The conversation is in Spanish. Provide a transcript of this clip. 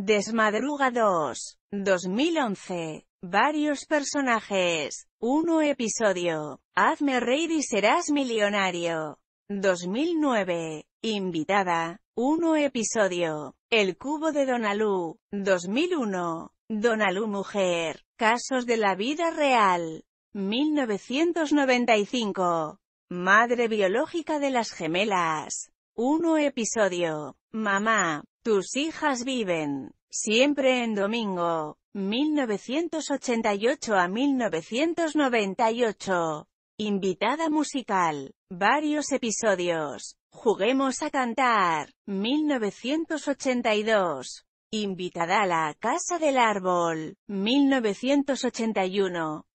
Desmadruga 2. 2011. Varios personajes. 1 episodio. Hazme reír y serás millonario. 2009. Invitada. 1 episodio. El cubo de Donalú. 2001. Donalú mujer. Casos de la vida real. 1995. Madre biológica de las gemelas. 1 episodio. Mamá, tus hijas viven siempre en domingo, 1988 a 1998. Invitada musical. Varios episodios. Juguemos a cantar. 1982. Invitada a la Casa del Árbol. 1981.